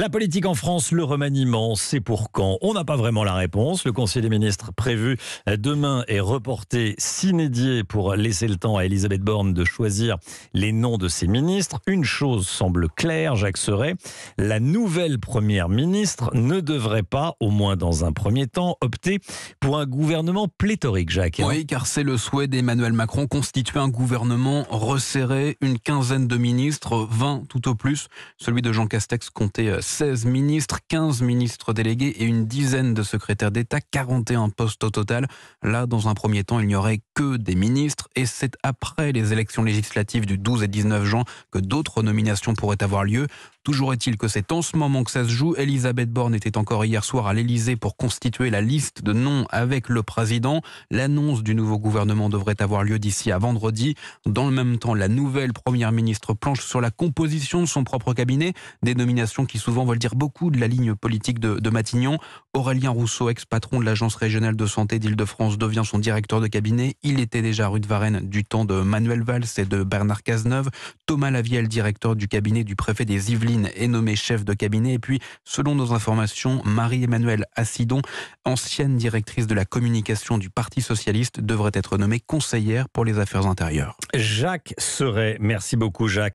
La politique en France, le remaniement, c'est pour quand On n'a pas vraiment la réponse. Le Conseil des ministres prévu demain est reporté s'inédier pour laisser le temps à Elisabeth Borne de choisir les noms de ses ministres. Une chose semble claire, Jacques Serret, la nouvelle première ministre ne devrait pas, au moins dans un premier temps, opter pour un gouvernement pléthorique, Jacques. Hein. Oui, car c'est le souhait d'Emmanuel Macron, constituer un gouvernement resserré, une quinzaine de ministres, 20 tout au plus. Celui de Jean Castex comptait euh, 16 ministres, 15 ministres délégués et une dizaine de secrétaires d'État, 41 postes au total. Là, dans un premier temps, il n'y aurait des ministres et c'est après les élections législatives du 12 et 19 juin que d'autres nominations pourraient avoir lieu. Toujours est-il que c'est en ce moment que ça se joue. Elisabeth Borne était encore hier soir à l'Elysée pour constituer la liste de noms avec le président. L'annonce du nouveau gouvernement devrait avoir lieu d'ici à vendredi. Dans le même temps, la nouvelle première ministre planche sur la composition de son propre cabinet, des nominations qui souvent veulent dire beaucoup de la ligne politique de, Matignon. Aurélien Rousseau, ex-patron de l'Agence régionale de santé d'Île-de-France, devient son directeur de cabinet. Il était déjà rue de Varennes du temps de Manuel Valls et de Bernard Cazeneuve. Thomas Lavielle, directeur du cabinet du préfet des Yvelines, est nommé chef de cabinet. Et puis, selon nos informations, Marie-Emmanuelle Assidon, ancienne directrice de la communication du Parti socialiste, devrait être nommée conseillère pour les affaires intérieures. Jacques Serret, merci beaucoup Jacques.